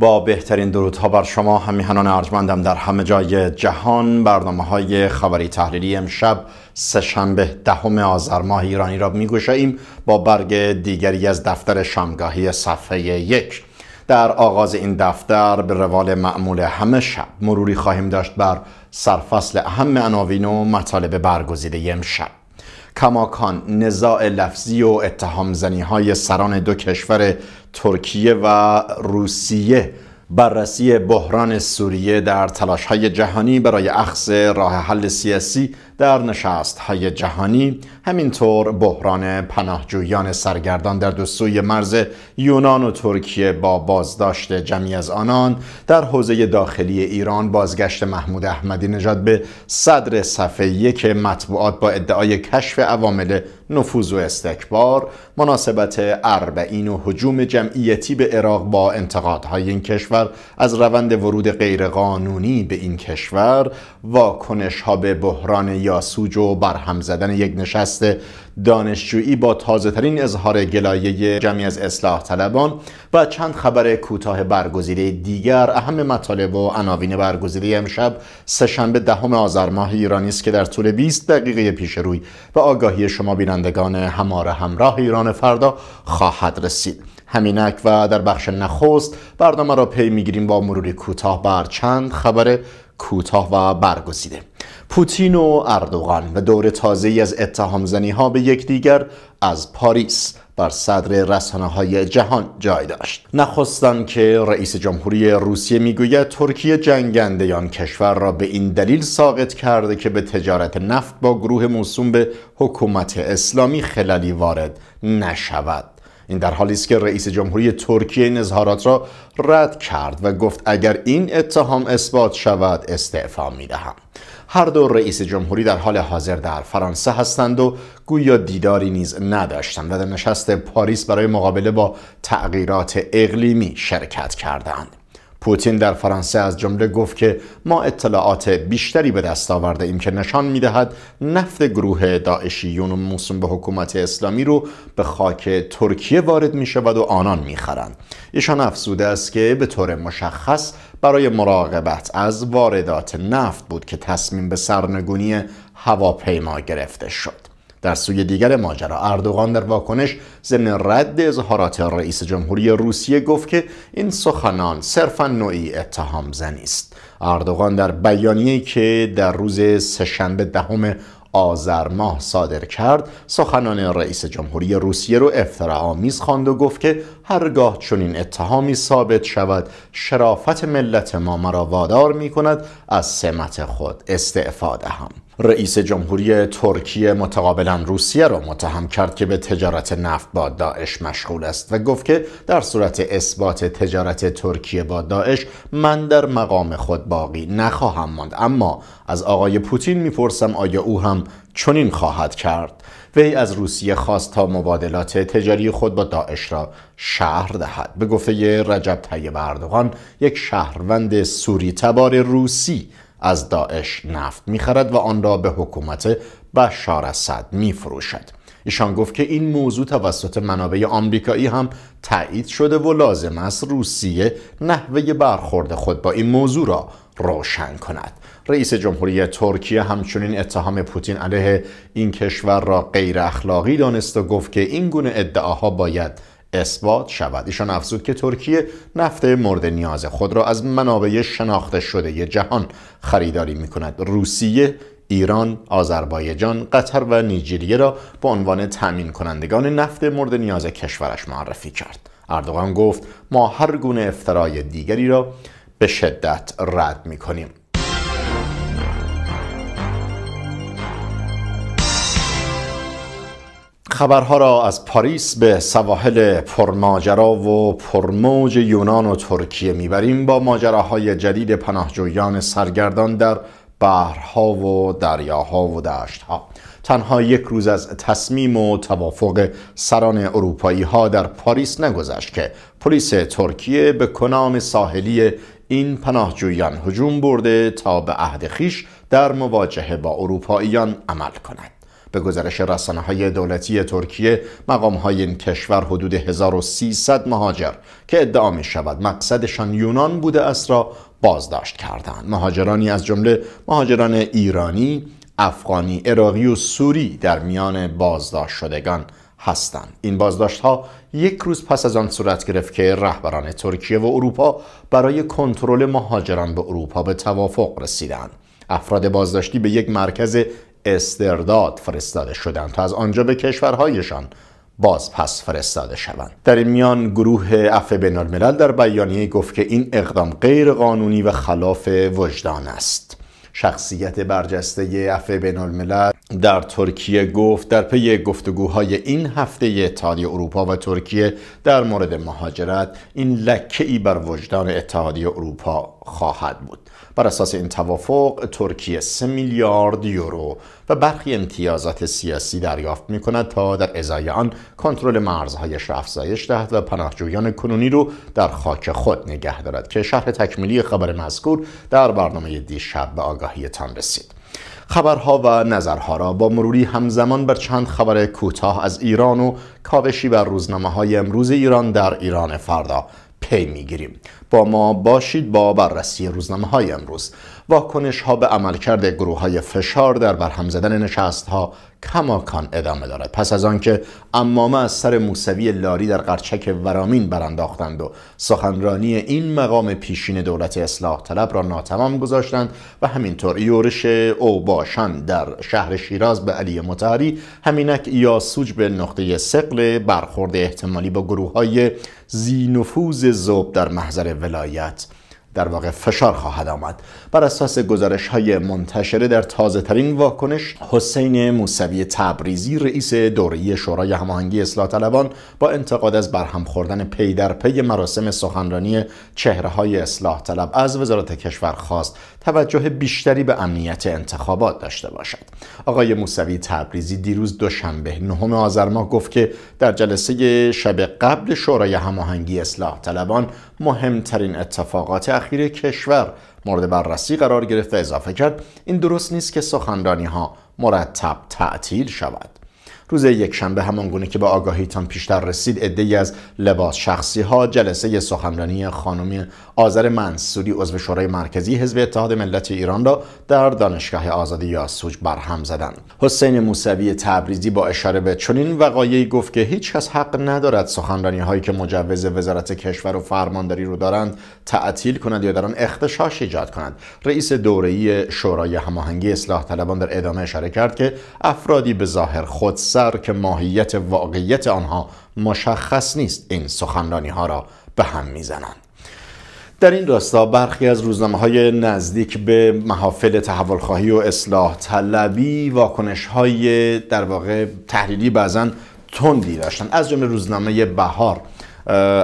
با بهترین درودها بر شما همیهنان ارجمندم در همه جای جهان برنامه های خبری تحلیلی امشب سهشنبه دهم آذر ماه ایرانی را میگوشاییم با برگ دیگری از دفتر شامگاهی صفحه یک در آغاز این دفتر به روال معمول همه شب مروری خواهیم داشت بر سرفصل اهم عناوین و مطالب برگزیده امشب کماکان نزاع لفظی و اتهام زنی های سران دو کشور ترکیه و روسیه بررسی بحران سوریه در های جهانی برای اخذ راه حل سیاسی در نشست های جهانی همینطور بحران پناهجویان سرگردان در دو سوی مرز یونان و ترکیه با بازداشت جمعی از آنان در حوزه داخلی ایران بازگشت محمود احمدی نژاد به صدر صفحه یک مطبوعات با ادعای کشف عوامل نفوذ و استکبار مناسبت اربعین و حجوم جمعیتی به عراق با انتقادهای این کشور از روند ورود غیرقانونی به این کشور واکنش ها به بحران یاسوج و برهم زدن یک نشست دانشجویی با تازه ترین اظهار گلایه جمعی از اصلاح طلبان و چند خبر کوتاه برگزیده دیگر اهم مطالب و عناوین برگزیده امشب سهشنبه دهم آذر ماه ایرانی است که در طول 20 دقیقه پیش روی و آگاهی شما بینندگان هماره همراه ایران فردا خواهد رسید همینک و در بخش نخست برنامه را پی میگیریم با مروری کوتاه بر چند خبر کوتاه و برگزیده پوتین و اردوغان و دور تازه از زنی ها به یکدیگر از پاریس بر صدر رسانه های جهان جای داشت نخستان که رئیس جمهوری روسیه میگوید ترکیه آن کشور را به این دلیل ساقط کرده که به تجارت نفت با گروه موسوم به حکومت اسلامی خلالی وارد نشود این در حالی است که رئیس جمهوری ترکیه این اظهارات را رد کرد و گفت اگر این اتهام اثبات شود استعفا دهم. هر دو رئیس جمهوری در حال حاضر در فرانسه هستند و گویا دیداری نیز نداشتند و در نشست پاریس برای مقابله با تغییرات اقلیمی شرکت کردند. پوتین در فرانسه از جمله گفت که ما اطلاعات بیشتری به دست آورده ایم که نشان میدهد نفت گروه داعشیون و موسوم به حکومت اسلامی رو به خاک ترکیه وارد می شود و آنان می خرند. ایشان افزوده است که به طور مشخص برای مراقبت از واردات نفت بود که تصمیم به سرنگونی هواپیما گرفته شد در سوی دیگر ماجرا اردوغان در واکنش ضمن رد اظهارات رئیس جمهوری روسیه گفت که این سخنان صرفا نوعی اتهام زنی است اردوغان در بیانیه‌ای که در روز سهشنبه دهم آذر ماه صادر کرد سخنان رئیس جمهوری روسیه رو افترا آمیز خواند و گفت که هرگاه چنین اتهامی ثابت شود شرافت ملت ما مرا وادار می کند از سمت خود استعفا هم رئیس جمهوری ترکیه متقابلا روسیه را متهم کرد که به تجارت نفت با داعش مشغول است و گفت که در صورت اثبات تجارت ترکیه با داعش من در مقام خود باقی نخواهم ماند اما از آقای پوتین میپرسم آیا او هم چنین خواهد کرد وی از روسیه خواست تا مبادلات تجاری خود با داعش را شهر دهد به گفته رجب طیب اردوغان یک شهروند سوری تبار روسی از داعش نفت میخرد و آن را به حکومت بشار اسد میفروشد ایشان گفت که این موضوع توسط منابع آمریکایی هم تایید شده و لازم است روسیه نحوه برخورد خود با این موضوع را روشن کند رئیس جمهوری ترکیه همچنین اتهام پوتین علیه این کشور را غیر اخلاقی دانست و گفت که این گونه ادعاها باید اثبات شود ایشان افزود که ترکیه نفت مورد نیاز خود را از منابع شناخته شده جهان خریداری می کند روسیه ایران، آذربایجان، قطر و نیجریه را به عنوان تأمین کنندگان نفت مورد نیاز کشورش معرفی کرد. اردوغان گفت ما هر گونه افترای دیگری را به شدت رد می کنیم. خبرها را از پاریس به سواحل پرماجرا و پرموج یونان و ترکیه میبریم با ماجراهای جدید پناهجویان سرگردان در بحرها و دریاها و دشتها تنها یک روز از تصمیم و توافق سران اروپایی ها در پاریس نگذشت که پلیس ترکیه به کنام ساحلی این پناهجویان هجوم برده تا به عهد خیش در مواجهه با اروپاییان عمل کند به گزارش رسانه های دولتی ترکیه مقام های این کشور حدود 1300 مهاجر که ادعا می شود مقصدشان یونان بوده است را بازداشت کردند مهاجرانی از جمله مهاجران ایرانی افغانی عراقی و سوری در میان بازداشت شدگان هستند این بازداشت ها یک روز پس از آن صورت گرفت که رهبران ترکیه و اروپا برای کنترل مهاجران به اروپا به توافق رسیدند افراد بازداشتی به یک مرکز استرداد فرستاده شدند تا از آنجا به کشورهایشان باز پس فرستاده شوند در این میان گروه اف بین در بیانیه گفت که این اقدام غیر قانونی و خلاف وجدان است شخصیت برجسته اف بینالملل در ترکیه گفت در پی گفتگوهای این هفته اتحادیه اروپا و ترکیه در مورد مهاجرت این لکه ای بر وجدان اتحادیه اروپا خواهد بود بر اساس این توافق ترکیه 3 میلیارد یورو و برخی امتیازات سیاسی دریافت می کند تا در ازای آن کنترل مرزهایش را افزایش دهد و پناهجویان کنونی رو در خاک خود نگه دارد که شرح تکمیلی خبر مذکور در برنامه دیشب به آگاهیتان رسید خبرها و نظرها را با مروری همزمان بر چند خبر کوتاه از ایران و کاوشی بر روزنامه های امروز ایران در ایران فردا پی میگیریم با ما باشید با بررسی روزنامه های امروز واکنش ها به عملکرد گروه های فشار در برهم زدن نشست ها کماکان ادامه دارد پس از آنکه امامه از سر موسوی لاری در قرچک ورامین برانداختند و سخنرانی این مقام پیشین دولت اصلاح طلب را ناتمام گذاشتند و همینطور یورش اوباشان در شهر شیراز به علی متحری همینک یا یاسوج به نقطه سقل برخورد احتمالی با گروه های زینفوز زوب در محضر ولایت در واقع فشار خواهد آمد بر اساس گزارش های منتشره در تازه ترین واکنش حسین موسوی تبریزی رئیس دوره‌ای شورای هماهنگی اصلاح طلبان با انتقاد از برهم خوردن پی در پی مراسم سخنرانی چهره های اصلاح طلب از وزارت کشور خواست توجه بیشتری به امنیت انتخابات داشته باشد آقای موسوی تبریزی دیروز دوشنبه نهم آذر ماه گفت که در جلسه شب قبل شورای هماهنگی اصلاح طلبان مهمترین اتفاقات اخیر کشور مورد بررسی قرار گرفته اضافه کرد این درست نیست که سخنرانی ها مرتب تعطیل شود روز یکشنبه همان گونه که به آگاهیتان پیشتر رسید عدهای از لباس شخصی ها جلسه سخنرانی خانم آذر منصوری عضو شورای مرکزی حزب اتحاد ملت ایران را در دانشگاه آزادی یاسوج برهم زدند حسین موسوی تبریزی با اشاره به چنین وقایعی گفت که هیچ کس حق ندارد سخنرانی هایی که مجوز وزارت کشور و فرمانداری رو دارند تعطیل کند یا در آن اختشاش ایجاد کنند رئیس دوره‌ای شورای هماهنگی اصلاح طلبان در ادامه اشاره کرد که افرادی به ظاهر خود که ماهیت واقعیت آنها مشخص نیست این سخنرانی ها را به هم میزنند در این راستا برخی از روزنامه های نزدیک به محافل تحولخواهی و اصلاح طلبی واکنش های در واقع تحلیلی بعضا تندی داشتن از جمله روزنامه بهار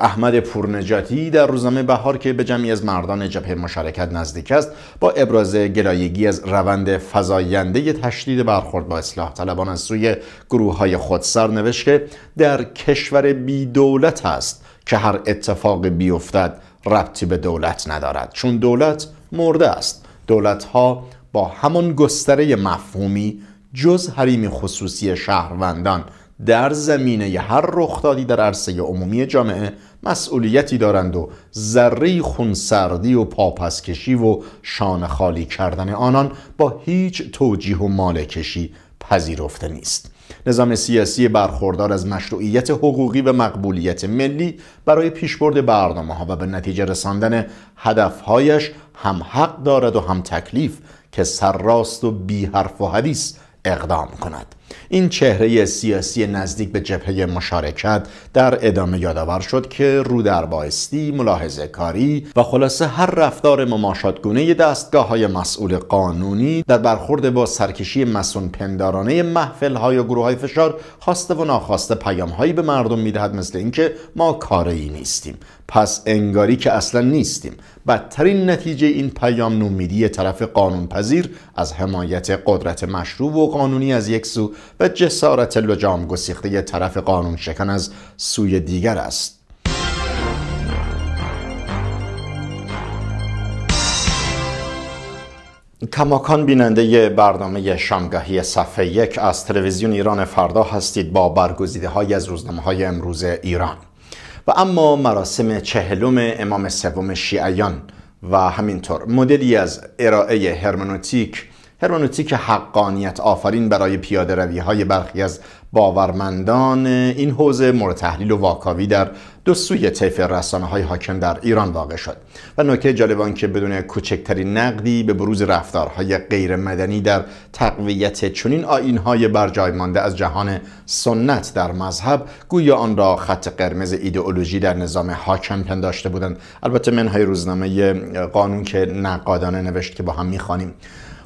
احمد پورنجاتی در روزنامه بهار که به جمعی از مردان جبهه مشارکت نزدیک است با ابراز گلایگی از روند فزاینده تشدید برخورد با اصلاح طلبان از سوی گروه های خود سرنوشت که در کشور بی دولت است که هر اتفاق بیفتد ربطی به دولت ندارد چون دولت مرده است دولت ها با همان گستره مفهومی جز حریم خصوصی شهروندان در زمینه هر رخدادی در عرصه عمومی جامعه مسئولیتی دارند و ذره خونسردی و پاپسکشی و شانه خالی کردن آنان با هیچ توجیه و مالکشی پذیرفته نیست نظام سیاسی برخوردار از مشروعیت حقوقی و مقبولیت ملی برای پیشبرد برنامه ها و به نتیجه رساندن هدفهایش هم حق دارد و هم تکلیف که سرراست و بی حرف و حدیث اقدام کند این چهره سیاسی نزدیک به جبهه مشارکت در ادامه یادآور شد که رو در بایستی، ملاحظه کاری و خلاصه هر رفتار مماشاتگونه دستگاه های مسئول قانونی در برخورد با سرکشی مسون پندارانه محفل های و گروه های فشار خواسته و ناخواسته پیام هایی به مردم میدهد مثل اینکه ما کاری نیستیم پس انگاری که اصلا نیستیم بدترین نتیجه این پیام نومیدی طرف قانون پذیر از حمایت قدرت مشروع و قانونی از یک سو و جسارت لجام گسیخته طرف قانون شکن از سوی دیگر است کماکان بیننده برنامه شامگاهی صفحه یک از تلویزیون ایران فردا هستید با برگزیده های از روزنامه های امروز ایران و اما مراسم چهلوم امام سوم شیعیان و همینطور مدلی از ارائه هرمنوتیک که حقانیت آفرین برای پیاده روی های برخی از باورمندان این حوزه مورد تحلیل و واکاوی در دو سوی طیف رسانه های حاکم در ایران واقع شد و نکته جالب که بدون کوچکترین نقدی به بروز رفتارهای غیرمدنی در تقویت چنین آینهای جای مانده از جهان سنت در مذهب گویا آن را خط قرمز ایدئولوژی در نظام حاکم پنداشته بودند البته منهای روزنامه قانون که نقادانه نوشت که با هم میخوانیم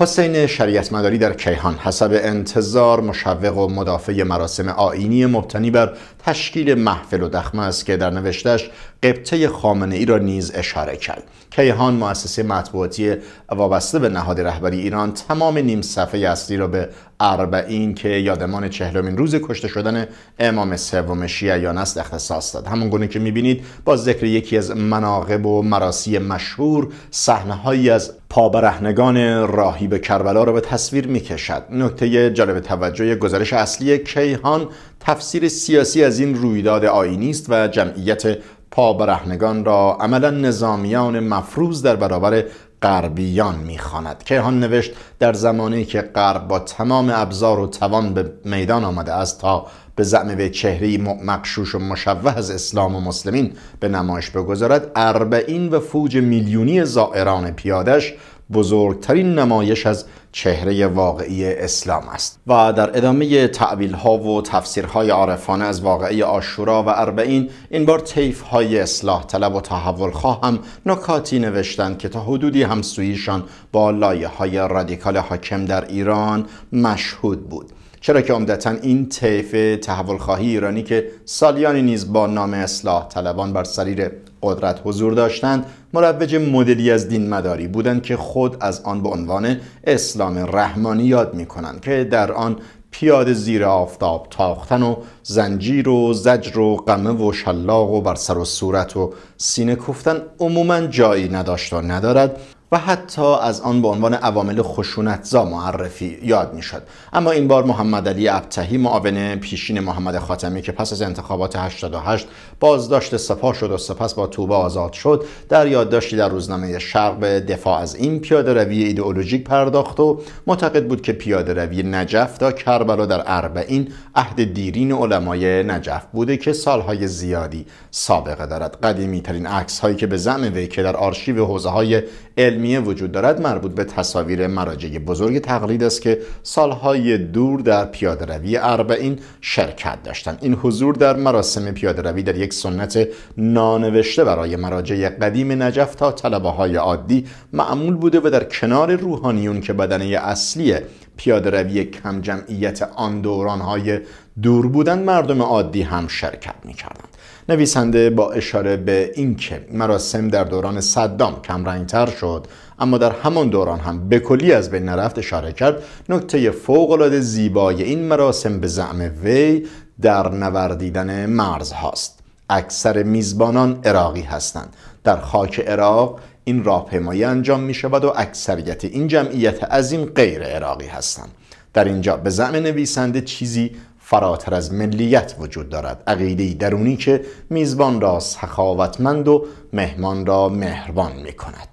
حسین شریعت مداری در کیهان حسب انتظار مشوق و مدافع مراسم آینی مبتنی بر تشکیل محفل و دخمه است که در نوشتش قبطه خامنه ای را نیز اشاره کرد کیهان مؤسسه مطبوعاتی وابسته به نهاد رهبری ایران تمام نیم صفحه اصلی را به اربعین که یادمان چهلمین روز کشته شدن امام سوم شیعیان است اختصاص داد همون گونه که میبینید با ذکر یکی از مناقب و مراسی مشهور صحنههایی از پابرهنگان راهی به کربلا را به تصویر میکشد نکته جالب توجه گزارش اصلی کیهان تفسیر سیاسی از این رویداد آینی است و جمعیت پابرهنگان را عملا نظامیان مفروض در برابر غربیان میخواند کیهان نوشت در زمانی که غرب با تمام ابزار و توان به میدان آمده است تا به زعم به چهری مقشوش و مشوه از اسلام و مسلمین به نمایش بگذارد اربعین و فوج میلیونی زائران پیادش بزرگترین نمایش از چهره واقعی اسلام است و در ادامه تعویل ها و تفسیرهای عارفانه از واقعی آشورا و اربعین این بار طیف های اصلاح طلب و تحول خواهم هم نکاتی نوشتند که تا حدودی همسویشان با لایه های رادیکال حاکم در ایران مشهود بود چرا که عمدتا این طیف تحول خواهی ایرانی که سالیانی نیز با نام اصلاح طلبان بر سریر قدرت حضور داشتند مروج مدلی از دین مداری بودند که خود از آن به عنوان اسلام رحمانی یاد می کنند که در آن پیاده زیر آفتاب تاختن و زنجیر و زجر و قمه و شلاق و بر سر و صورت و سینه کوفتن عموما جایی نداشت و ندارد و حتی از آن به عنوان عوامل خشونتزا معرفی یاد میشد اما این بار محمد علی ابتهی معاون پیشین محمد خاتمی که پس از انتخابات 88 بازداشت سپاه شد و سپس با توبه آزاد شد در یادداشتی در روزنامه شرق به دفاع از این پیاده روی ایدئولوژیک پرداخت و معتقد بود که پیاده روی نجف تا کربلا در اربعین عهد دیرین علمای نجف بوده که سالهای زیادی سابقه دارد قدیمی ترین عکس هایی که به زعم وی که در آرشیو حوزه های علمیه وجود دارد مربوط به تصاویر مراجع بزرگ تقلید است که سالهای دور در پیاده روی اربعین شرکت داشتند این حضور در مراسم پیاده روی در یک سنت نانوشته برای مراجع قدیم نجف تا طلبه های عادی معمول بوده و در کنار روحانیون که بدنه اصلی پیاده روی کم جمعیت آن دوران های دور بودن مردم عادی هم شرکت میکردند نویسنده با اشاره به اینکه مراسم در دوران صدام کمرنگتر شد اما در همان دوران هم به کلی از بین نرفت اشاره کرد نکته فوقالعاده زیبای این مراسم به زعم وی در نوردیدن مرز هاست اکثر میزبانان عراقی هستند در خاک عراق این راهپیمایی انجام می شود و اکثریت این جمعیت عظیم غیر عراقی هستند در اینجا به زعم نویسنده چیزی فراتر از ملیت وجود دارد عقیده درونی که میزبان را سخاوتمند و مهمان را مهربان می کند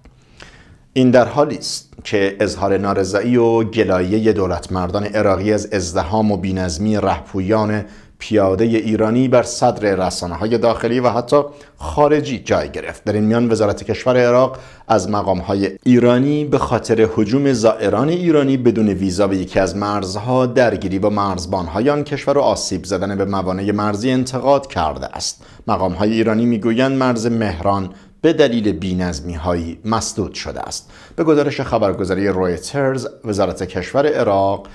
این در حالی است که اظهار نارضایی و گلایه دولت مردان عراقی از ازدهام و بینظمی رهپویان پیاده ایرانی بر صدر رسانه های داخلی و حتی خارجی جای گرفت در این میان وزارت کشور عراق از مقام های ایرانی به خاطر حجوم زائران ایرانی بدون ویزا به یکی از مرزها درگیری با مرزبان های آن کشور و آسیب زدن به موانع مرزی انتقاد کرده است مقام های ایرانی میگویند مرز مهران به دلیل بینظمی هایی مسدود شده است به گزارش خبرگزاری رویترز وزارت کشور عراق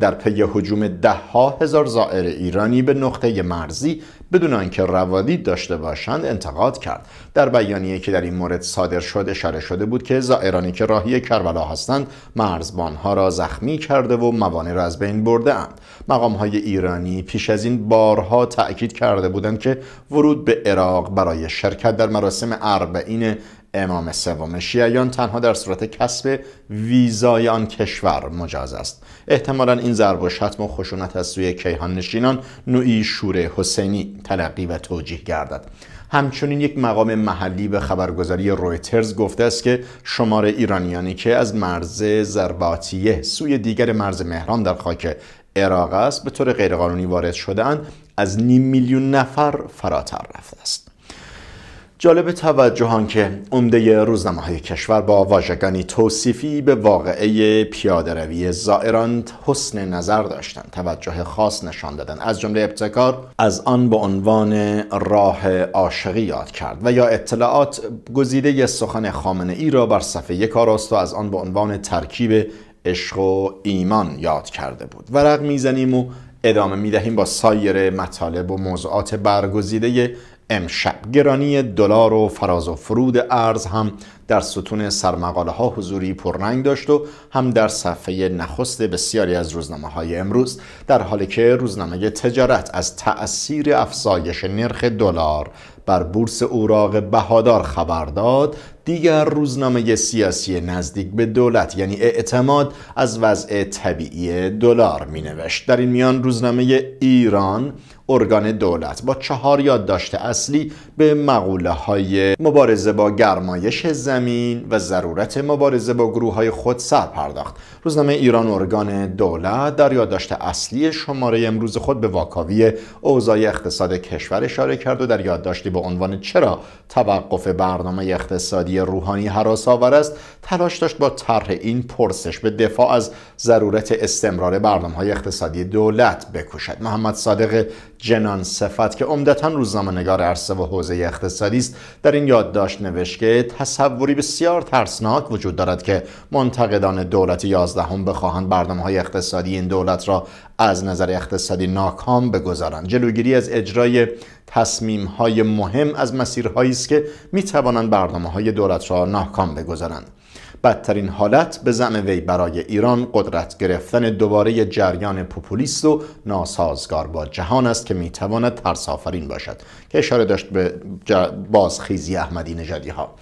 در پی حجوم ده ها هزار زائر ایرانی به نقطه مرزی بدون آنکه روادی داشته باشند انتقاد کرد در بیانیه که در این مورد صادر شد اشاره شده بود که زائرانی که راهی کربلا هستند مرزبانها را زخمی کرده و موانع را از بین برده اند مقام های ایرانی پیش از این بارها تاکید کرده بودند که ورود به عراق برای شرکت در مراسم اربعین امام سوم شیعیان تنها در صورت کسب ویزای آن کشور مجاز است احتمالا این ضرب و شتم و خشونت از سوی کیهان نشینان نوعی شور حسینی تلقی و توجیه گردد همچنین یک مقام محلی به خبرگزاری رویترز گفته است که شمار ایرانیانی که از مرز زرباتیه سوی دیگر مرز مهران در خاک عراق است به طور غیرقانونی وارد شدهاند از نیم میلیون نفر فراتر رفته است جالب توجهان که عمده روزنامه های کشور با واژگانی توصیفی به واقعه پیاده روی زائران حسن نظر داشتند توجه خاص نشان دادند از جمله ابتکار از آن به عنوان راه عاشقی یاد کرد و یا اطلاعات گزیده سخن خامنه ای را بر صفحه آراست و از آن به عنوان ترکیب عشق و ایمان یاد کرده بود ورق میزنیم و ادامه میدهیم با سایر مطالب و موضوعات برگزیده امشب گرانی دلار و فراز و فرود ارز هم در ستون سرمقاله ها حضوری پررنگ داشت و هم در صفحه نخست بسیاری از روزنامه های امروز در حالی که روزنامه تجارت از تأثیر افزایش نرخ دلار بر بورس اوراق بهادار خبر داد دیگر روزنامه سیاسی نزدیک به دولت یعنی اعتماد از وضع طبیعی دلار می نوشت در این میان روزنامه ایران ارگان دولت با چهار یادداشت اصلی به مقوله های مبارزه با گرمایش زن و ضرورت مبارزه با گروه های خود سر پرداخت روزنامه ایران ارگان دولت در یادداشت اصلی شماره امروز خود به واکاوی اوضاع اقتصاد کشور اشاره کرد و در یادداشتی به عنوان چرا توقف برنامه اقتصادی روحانی حراس آور است تلاش داشت با طرح این پرسش به دفاع از ضرورت استمرار برنامه های اقتصادی دولت بکوشد محمد صادق جنان صفت که عمدتا روزنامه نگار عرصه و حوزه اقتصادی است در این یادداشت نوشت که تصوری بسیار ترسناک وجود دارد که منتقدان دولت دوازدهم بخواهند بردم های اقتصادی این دولت را از نظر اقتصادی ناکام بگذارند جلوگیری از اجرای تصمیم های مهم از مسیرهایی است که می توانند برنامه های دولت را ناکام بگذارند بدترین حالت به زم وی برای ایران قدرت گرفتن دوباره جریان پوپولیست و ناسازگار با جهان است که میتواند ترسافرین باشد که اشاره داشت به بازخیزی احمدی نژادی ها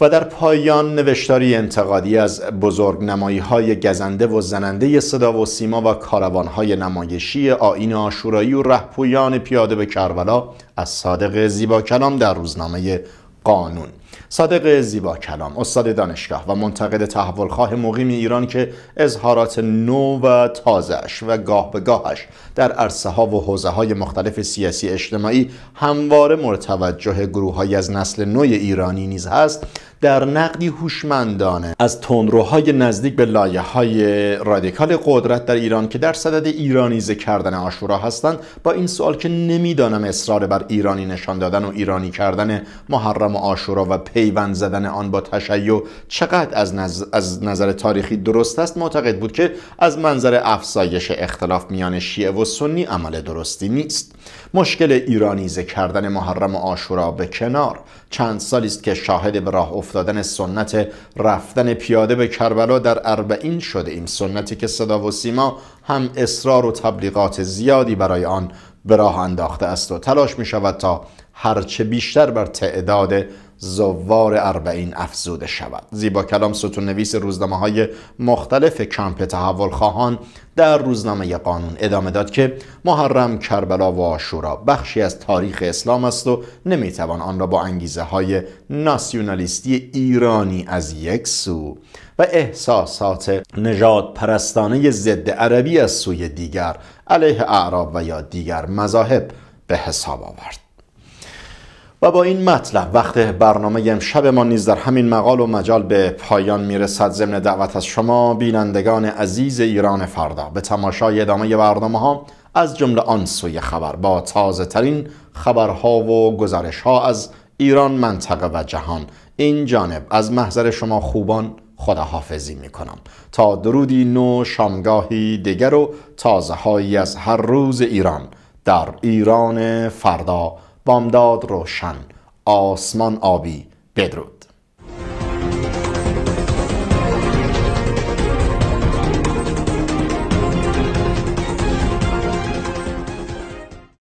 و در پایان نوشتاری انتقادی از بزرگ نمایی های گزنده و زننده صدا و سیما و کاروان های نمایشی آین آشورایی و رهپویان پیاده به کربلا از صادق زیبا کلام در روزنامه قانون صادق زیبا کلام استاد دانشگاه و منتقد خواه مقیم ایران که اظهارات نو و تازش و گاه به گاهش در عرصه ها و حوزه های مختلف سیاسی اجتماعی همواره مرتوجه گروه گروههایی از نسل نوی ایرانی نیز هست در نقدی هوشمندانه از تندروهای نزدیک به لایه های رادیکال قدرت در ایران که در صدد ایرانیزه کردن آشورا هستند با این سوال که نمیدانم اصرار بر ایرانی نشان دادن و ایرانی کردن محرم و آشورا و پیوند زدن آن با تشیع چقدر از نظر, از نظر تاریخی درست است معتقد بود که از منظر افزایش اختلاف میان شیعه و سنی عمل درستی نیست مشکل ایرانیزه کردن محرم و آشورا به کنار چند سالی است که شاهد به راه افتادن سنت رفتن پیاده به کربلا در اربعین شده این سنتی که صدا و سیما هم اصرار و تبلیغات زیادی برای آن به راه انداخته است و تلاش می شود تا هرچه بیشتر بر تعداد زوار اربعین افزوده شود زیبا کلام ستون نویس روزنامه های مختلف کمپ تحول خواهان در روزنامه قانون ادامه داد که محرم کربلا و آشورا بخشی از تاریخ اسلام است و نمیتوان آن را با انگیزه های ناسیونالیستی ایرانی از یک سو و احساسات نجات پرستانه ضد عربی از سوی دیگر علیه اعراب و یا دیگر مذاهب به حساب آورد و با این مطلب وقت برنامه امشب ما نیز در همین مقال و مجال به پایان میرسد ضمن دعوت از شما بینندگان عزیز ایران فردا به تماشای ادامه برنامه ها از جمله آن سوی خبر با تازه ترین خبرها و گزارش ها از ایران منطقه و جهان این جانب از محضر شما خوبان خداحافظی می تا درودی نو شامگاهی دیگر و تازه هایی از هر روز ایران در ایران فردا بامداد روشن آسمان آبی بدرود